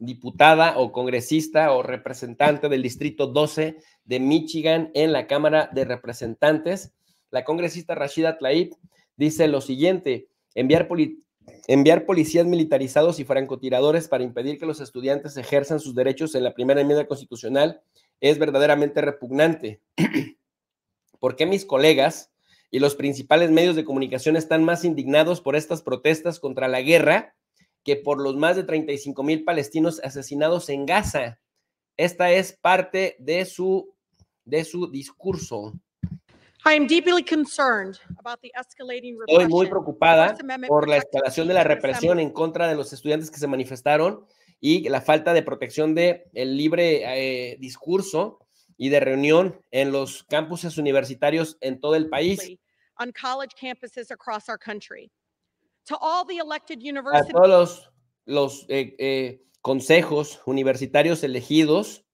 diputada o congresista o representante del Distrito 12 de Michigan en la Cámara de Representantes. La congresista Rashida Tlaib dice lo siguiente, enviar, enviar policías militarizados y francotiradores para impedir que los estudiantes ejerzan sus derechos en la primera enmienda constitucional es verdaderamente repugnante. porque mis colegas y los principales medios de comunicación están más indignados por estas protestas contra la guerra que por los más de 35 mil palestinos asesinados en Gaza. Esta es parte de su, de su discurso. Estoy muy preocupada por la escalación de la represión en contra de los estudiantes que se manifestaron y la falta de protección del el libre eh, discurso y de reunión en los campuses universitarios en todo el país. across a todos los, eh, eh, consejos universitarios elegidos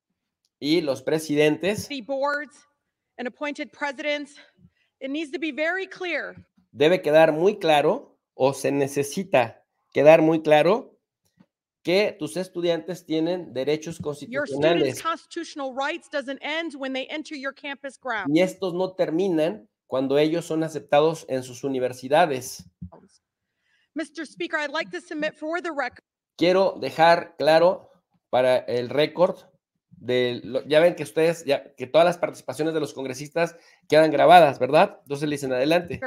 y los presidentes. Debe quedar muy claro o se necesita quedar muy claro que tus estudiantes tienen derechos constitucionales. Y estos no terminan cuando ellos son aceptados en sus universidades. Speaker, Quiero dejar claro para el récord de ya ven que ustedes ya que todas las participaciones de los congresistas quedan grabadas, ¿verdad? Entonces le dicen adelante.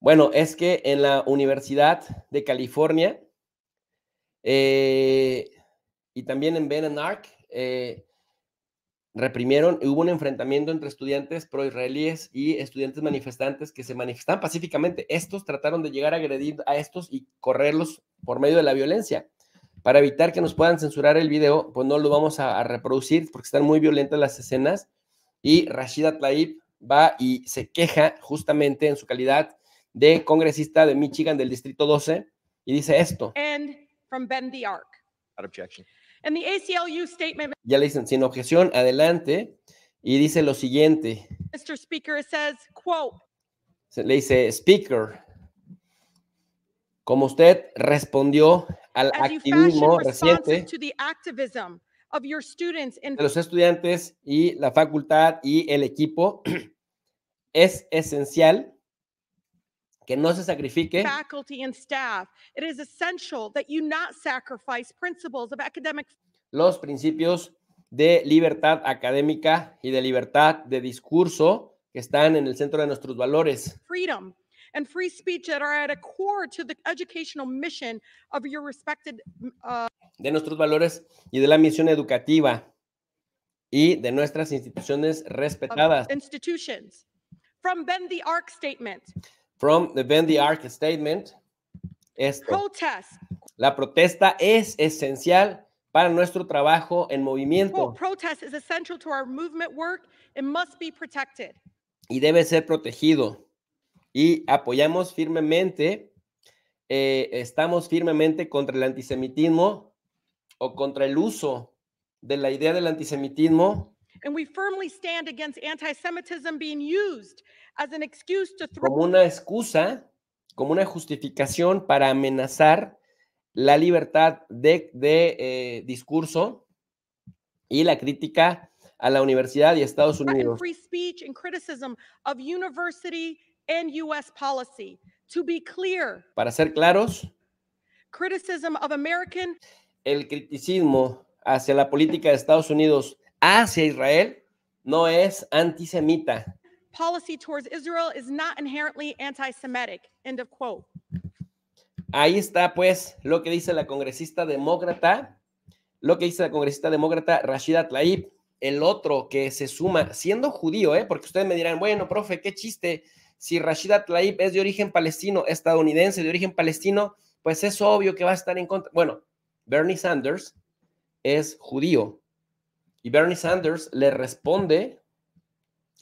Bueno, es que en la Universidad de California eh, y también en Ben and eh, reprimieron. y Hubo un enfrentamiento entre estudiantes pro-israelíes y estudiantes manifestantes que se manifestan pacíficamente. Estos trataron de llegar a agredir a estos y correrlos por medio de la violencia. Para evitar que nos puedan censurar el video, pues no lo vamos a, reproducir porque están muy violentas las escenas. Y Rashida Tlaib va y se queja justamente en su calidad de congresista de Michigan del Distrito 12 y dice esto. from Ben ya le dicen, sin objeción, adelante. Y dice lo siguiente. le dice, Speaker, como usted respondió al activismo reciente de los estudiantes y la facultad y el equipo, es esencial que no se sacrifique. Faculty and staff. It is essential that you not sacrifice principles of academic los principios de libertad académica y de libertad de discurso que están en el centro de nuestros valores. Freedom and free speech that are at a core to the educational mission of your respected uh... de nuestros valores y de la misión educativa y de nuestras instituciones respetadas. Institutions. From Ben the Ark statement. From the Statement. La protesta es esencial para nuestro trabajo en movimiento. Y debe ser protegido. Y apoyamos firmemente, eh, estamos firmemente contra el antisemitismo o contra el uso de la idea del antisemitismo And we firmly stand against being used as como una excusa, como una justificación para amenazar la libertad de, de eh, discurso y la crítica a la universidad y a Estados Unidos. To be clear, para ser claros, criticism el criticismo hacia la política de Estados Unidos hacia Israel no es antisemita. Policy towards Israel is not inherently End of quote. Ahí está, pues, lo que dice la congresista demócrata, lo que dice la congresista demócrata Rashida Tlaib, el otro que se suma, siendo judío, ¿eh? porque ustedes me dirán, bueno, profe, qué chiste, si Rashida Tlaib es de origen palestino, estadounidense, de origen palestino, pues es obvio que va a estar en contra. Bueno, Bernie Sanders es judío, y Bernie Sanders le responde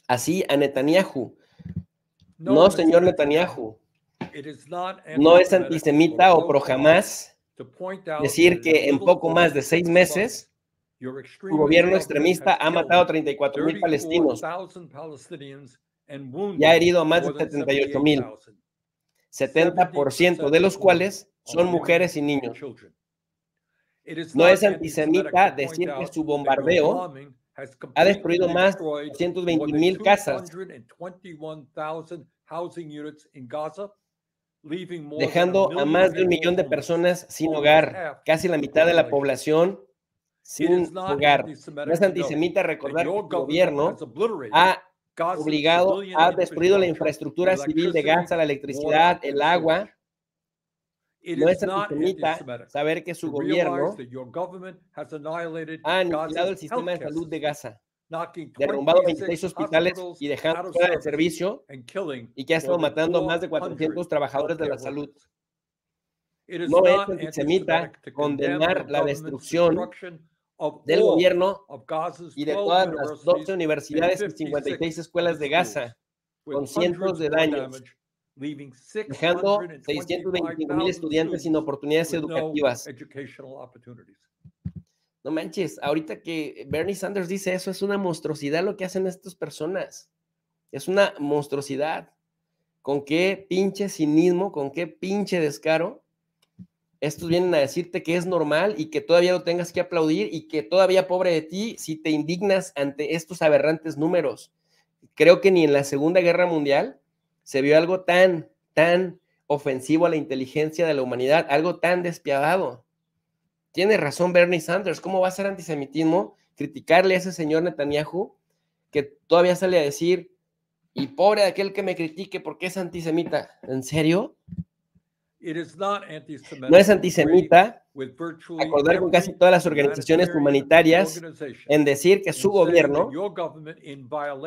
así a Netanyahu. No, señor Netanyahu. No es antisemita o pro jamás decir que en poco más de seis meses su gobierno extremista ha matado 34 mil palestinos y ha herido a más de 78 mil, 70% de los cuales son mujeres y niños. No es antisemita decir que su bombardeo ha destruido más de 120.000 mil casas, dejando a más de un millón de personas sin hogar, casi la mitad de la población sin hogar. No es antisemita recordar que el gobierno ha obligado, ha destruido la infraestructura civil de Gaza, la electricidad, el agua, no es antisemita saber que su gobierno ha aniquilado el sistema de salud de Gaza, derrumbado 26 hospitales y dejando fuera de servicio y que ha estado matando más de 400 trabajadores de la salud. No es antisemita condenar la destrucción del gobierno y de todas las 12 universidades y 56 escuelas de Gaza con cientos de daños dejando 625 mil estudiantes sin oportunidades educativas. No manches, ahorita que Bernie Sanders dice eso, es una monstruosidad lo que hacen estas personas. Es una monstruosidad. Con qué pinche cinismo, con qué pinche descaro. Estos vienen a decirte que es normal y que todavía lo tengas que aplaudir y que todavía pobre de ti si te indignas ante estos aberrantes números. Creo que ni en la Segunda Guerra Mundial se vio algo tan, tan ofensivo a la inteligencia de la humanidad, algo tan despiadado. Tiene razón Bernie Sanders, ¿cómo va a ser antisemitismo criticarle a ese señor Netanyahu que todavía sale a decir, y pobre de aquel que me critique porque es antisemita? ¿En serio? No es antisemita acordar con casi todas las organizaciones humanitarias en decir que su gobierno,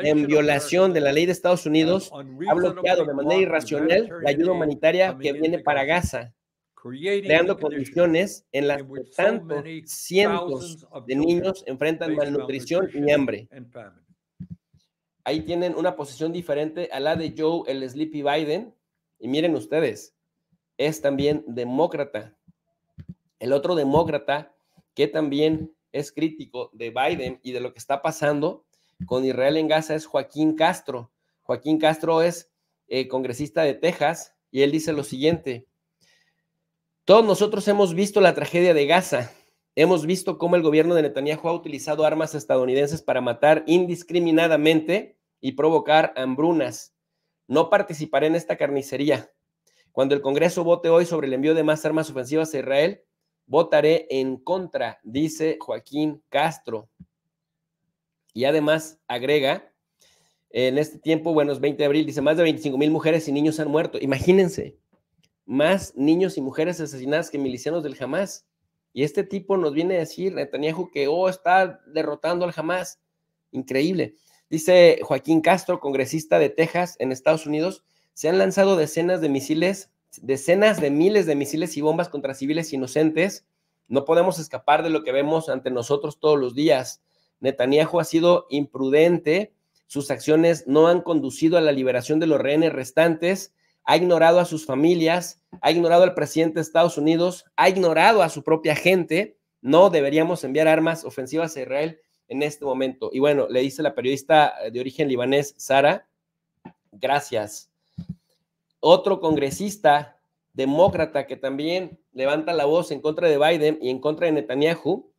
en violación de la ley de Estados Unidos, ha bloqueado de manera irracional la ayuda humanitaria que viene para Gaza, creando condiciones en las que tantos cientos de niños enfrentan malnutrición y hambre. Ahí tienen una posición diferente a la de Joe, el Sleepy Biden. Y miren ustedes, es también demócrata. El otro demócrata que también es crítico de Biden y de lo que está pasando con Israel en Gaza es Joaquín Castro. Joaquín Castro es eh, congresista de Texas y él dice lo siguiente. Todos nosotros hemos visto la tragedia de Gaza. Hemos visto cómo el gobierno de Netanyahu ha utilizado armas estadounidenses para matar indiscriminadamente y provocar hambrunas. No participaré en esta carnicería. Cuando el Congreso vote hoy sobre el envío de más armas ofensivas a Israel, votaré en contra, dice Joaquín Castro. Y además agrega, en este tiempo, bueno, es 20 de abril, dice, más de 25 mil mujeres y niños han muerto. Imagínense, más niños y mujeres asesinadas que milicianos del Hamás. Y este tipo nos viene a decir, Netanyahu, que oh, está derrotando al Hamás. Increíble. Dice Joaquín Castro, congresista de Texas en Estados Unidos, se han lanzado decenas de misiles, decenas de miles de misiles y bombas contra civiles inocentes. No podemos escapar de lo que vemos ante nosotros todos los días. Netanyahu ha sido imprudente, sus acciones no han conducido a la liberación de los rehenes restantes, ha ignorado a sus familias, ha ignorado al presidente de Estados Unidos, ha ignorado a su propia gente. No deberíamos enviar armas ofensivas a Israel en este momento. Y bueno, le dice la periodista eh, de origen libanés, Sara, gracias. Otro congresista demócrata que también levanta la voz en contra de Biden y en contra de Netanyahu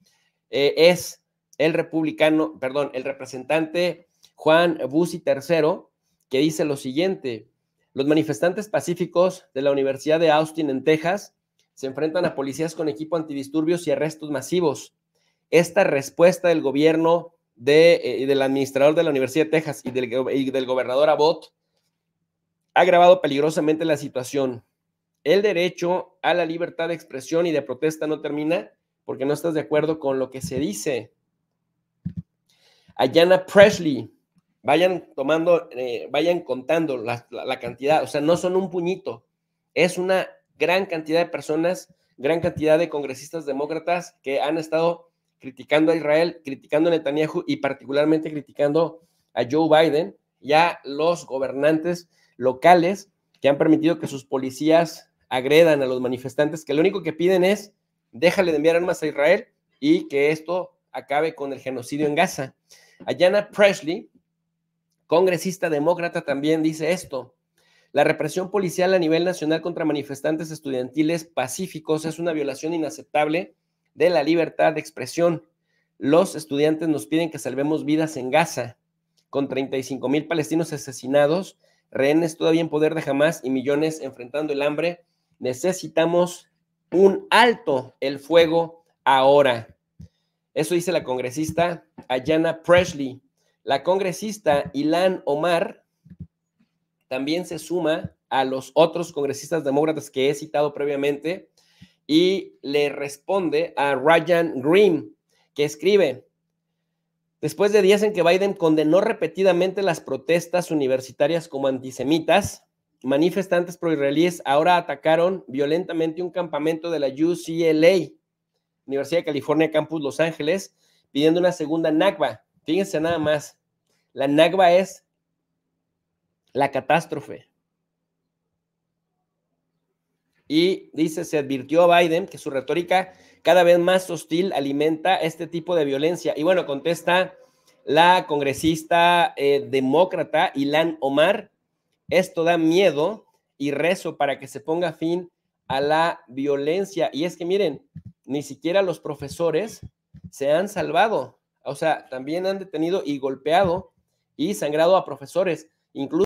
eh, es el republicano, perdón, el representante Juan Busi III, que dice lo siguiente. Los manifestantes pacíficos de la Universidad de Austin en Texas se enfrentan a policías con equipo antidisturbios y arrestos masivos. Esta respuesta del gobierno de, eh, del administrador de la Universidad de Texas y del, y del gobernador Abbott ha agravado peligrosamente la situación. El derecho a la libertad de expresión y de protesta no termina porque no estás de acuerdo con lo que se dice. Ayana Presley, vayan tomando, eh, vayan contando la, la cantidad, o sea, no son un puñito, es una gran cantidad de personas, gran cantidad de congresistas demócratas que han estado criticando a Israel, criticando a Netanyahu y particularmente criticando a Joe Biden ya los gobernantes locales que han permitido que sus policías agredan a los manifestantes, que lo único que piden es déjale de enviar armas a Israel y que esto acabe con el genocidio en Gaza. Ayana Presley, congresista demócrata, también dice esto. La represión policial a nivel nacional contra manifestantes estudiantiles pacíficos es una violación inaceptable de la libertad de expresión. Los estudiantes nos piden que salvemos vidas en Gaza, con 35 mil palestinos asesinados rehenes todavía en poder de jamás y millones enfrentando el hambre. Necesitamos un alto el fuego ahora. Eso dice la congresista Ayana Presley. La congresista Ilan Omar también se suma a los otros congresistas demócratas que he citado previamente y le responde a Ryan Green, que escribe, Después de días en que Biden condenó repetidamente las protestas universitarias como antisemitas, manifestantes pro-israelíes ahora atacaron violentamente un campamento de la UCLA, Universidad de California, Campus Los Ángeles, pidiendo una segunda NACBA. Fíjense nada más, la NACBA es la catástrofe, y dice, se advirtió a Biden que su retórica cada vez más hostil alimenta este tipo de violencia. Y bueno, contesta la congresista eh, demócrata Ilan Omar, esto da miedo y rezo para que se ponga fin a la violencia. Y es que miren, ni siquiera los profesores se han salvado. O sea, también han detenido y golpeado y sangrado a profesores. Incluso